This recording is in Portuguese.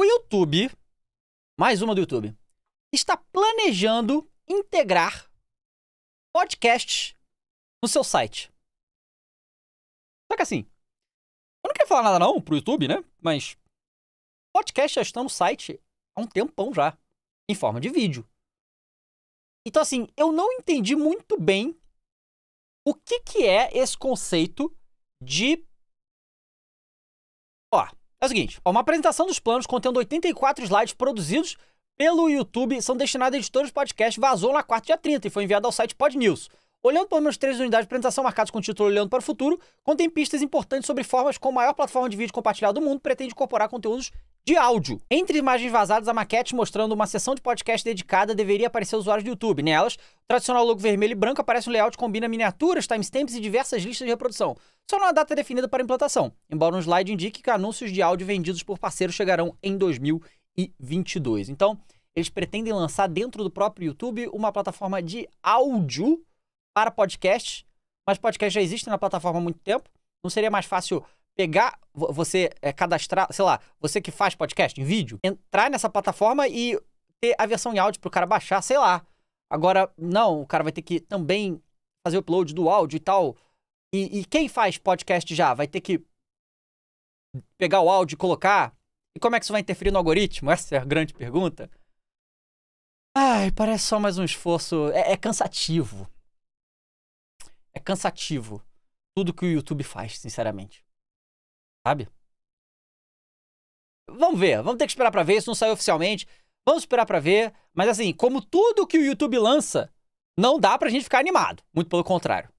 O YouTube, mais uma do YouTube, está planejando integrar podcasts no seu site. Só que assim, eu não quero falar nada não pro YouTube, né? Mas podcast já está no site há um tempão já, em forma de vídeo. Então assim, eu não entendi muito bem o que que é esse conceito de ó, é o seguinte, uma apresentação dos planos contendo 84 slides produzidos pelo YouTube são destinados a editores de podcast vazou na quarta dia 30 e foi enviado ao site Pod News. Olhando pelo menos três unidades de apresentação marcadas com o título Olhando para o Futuro, contém pistas importantes sobre formas como a maior plataforma de vídeo compartilhado do mundo pretende incorporar conteúdos de áudio. Entre imagens vazadas, a maquete mostrando uma sessão de podcast dedicada deveria aparecer usuários do YouTube. Nelas, o tradicional logo vermelho e branco aparece um layout que combina miniaturas, timestamps e diversas listas de reprodução. Só não há data definida para implantação, embora um slide indique que anúncios de áudio vendidos por parceiros chegarão em 2022. Então, eles pretendem lançar dentro do próprio YouTube uma plataforma de áudio para podcasts, mas podcasts já existem na plataforma há muito tempo. Não seria mais fácil pegar, você é, cadastrar, sei lá, você que faz podcast em vídeo, entrar nessa plataforma e ter a versão em áudio pro cara baixar, sei lá. Agora, não, o cara vai ter que também fazer o upload do áudio e tal. E, e quem faz podcast já vai ter que pegar o áudio e colocar. E como é que isso vai interferir no algoritmo? Essa é a grande pergunta. Ai, parece só mais um esforço. É, é cansativo. É cansativo. Tudo que o YouTube faz, sinceramente. Sabe? Vamos ver, vamos ter que esperar para ver, isso não saiu oficialmente. Vamos esperar para ver, mas assim, como tudo que o YouTube lança, não dá pra gente ficar animado, muito pelo contrário.